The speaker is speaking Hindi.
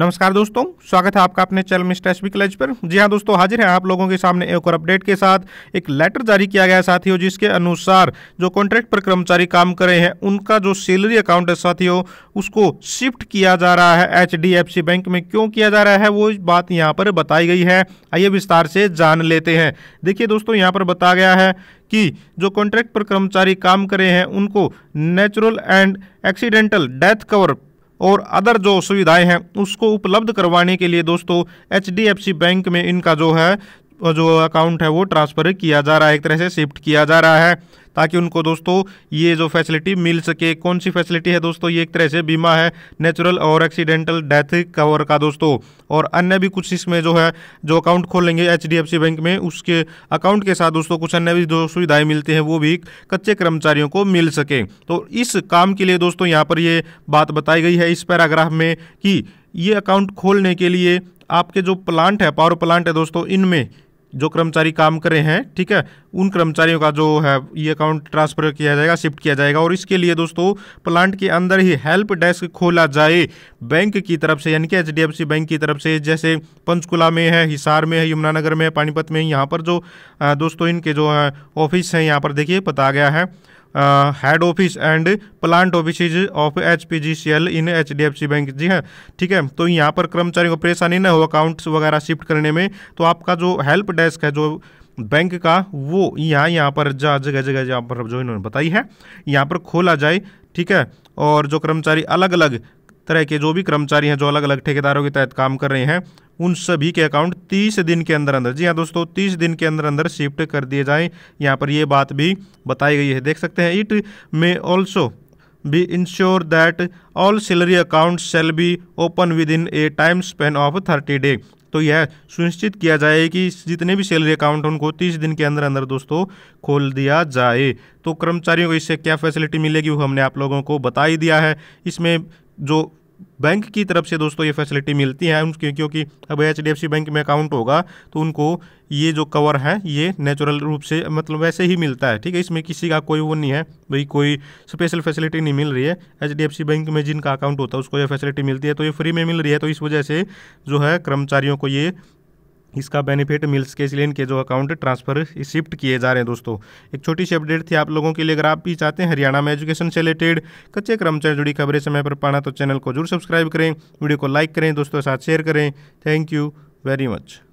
नमस्कार दोस्तों स्वागत है आपका अपने चैनल मिस्टर एस बी पर जी हाँ दोस्तों हाजिर हैं आप लोगों के सामने एक और अपडेट के साथ एक लेटर जारी किया गया साथियों जिसके अनुसार जो कॉन्ट्रैक्ट पर कर्मचारी काम कर रहे हैं उनका जो सैलरी अकाउंट है साथियों उसको शिफ्ट किया जा रहा है एच बैंक में क्यों किया जा रहा है वो बात यहाँ पर बताई गई है आइए विस्तार से जान लेते हैं देखिए दोस्तों यहाँ पर बताया गया है कि जो कॉन्ट्रैक्ट पर कर्मचारी काम कर रहे हैं उनको natural and accidental death cover और अदर जो सुविधाएं हैं उसको उपलब्ध करवाने के लिए दोस्तों एच बैंक में इनका जो है जो अकाउंट है वो ट्रांसफ़र किया जा रहा है एक तरह से शिफ्ट किया जा रहा है ताकि उनको दोस्तों ये जो फैसिलिटी मिल सके कौन सी फैसिलिटी है दोस्तों ये एक तरह से बीमा है नेचुरल और एक्सीडेंटल डेथ कवर का दोस्तों और अन्य भी कुछ इसमें जो है जो अकाउंट खोलेंगे एच बैंक में उसके अकाउंट के साथ दोस्तों कुछ अन्य भी जो सुविधाएँ मिलती हैं वो भी कच्चे कर्मचारियों को मिल सके तो इस काम के लिए दोस्तों यहाँ पर ये बात बताई गई है इस पैराग्राफ में कि ये अकाउंट खोलने के लिए आपके जो प्लांट है पावर प्लांट है दोस्तों इनमें जो कर्मचारी काम कर रहे हैं ठीक है उन कर्मचारियों का जो है ये अकाउंट ट्रांसफ़र किया जाएगा शिफ्ट किया जाएगा और इसके लिए दोस्तों प्लांट के अंदर ही हेल्प डेस्क खोला जाए बैंक की तरफ से यानी कि एच बैंक की तरफ से जैसे पंचकुला में है हिसार में है यमुनानगर में है पानीपत में यहाँ पर जो दोस्तों इनके जो ऑफिस हैं यहाँ पर देखिए पता गया है head office and plant office of H P G C L in H D F C bank जी हाँ ठीक है तो यहाँ पर कर्मचारियों को परेशानी ना हो अकाउंट्स वगैरह शिफ्ट करने में तो आपका जो हेल्प डेस्क है जो बैंक का वो यहाँ यहाँ पर जा जगह जगह जहाँ पर जो इन्होंने बताई है यहाँ पर खोला जाए ठीक है और जो कर्मचारी अलग अलग तरह के जो भी कर्मचारी हैं जो अलग अलग ठेकेदारों के तहत काम कर रहे हैं उन सभी के अकाउंट तीस दिन के अंदर अंदर जी हाँ दोस्तों तीस दिन के अंदर अंदर शिफ्ट कर दिए जाए यहाँ पर ये बात भी बताई गई है देख सकते हैं इट में also be ensure that all salary account shall be open with in a time span of thirty day तो यह सुनिश्चित किया जाए कि जितने भी सैलरी अकाउंट हैं उनको तीस दिन के अंदर अंदर दोस्तों खोल दिया जाए तो कर्मचारियों को इससे क्या फैसिलिटी मिलेगी वो हमने आप लोगों को बता ही दिया है इसमें जो बैंक की तरफ से दोस्तों ये फैसिलिटी मिलती है उनके क्योंकि अब एच बैंक में अकाउंट होगा तो उनको ये जो कवर है ये नेचुरल रूप से मतलब वैसे ही मिलता है ठीक है इसमें किसी का कोई वो नहीं है भाई कोई स्पेशल फैसिलिटी नहीं मिल रही है एच बैंक में जिनका अकाउंट होता है उसको ये फैसिलिटी मिलती है तो ये फ्री में मिल रही है तो इस वजह से जो है कर्मचारियों को ये इसका बेनिफिट मिल्स के सिलेन के जो अकाउंट ट्रांसफर शिफ्ट किए जा रहे हैं दोस्तों एक छोटी सी अपडेट थी आप लोगों के लिए अगर आप भी चाहते हैं हरियाणा में एजुकेशन से रिलेटेड कच्चे कर्मचारी जुड़ी खबरें समय पर पाना तो चैनल को जरूर सब्सक्राइब करें वीडियो को लाइक करें दोस्तों के साथ शेयर करें थैंक यू वेरी मच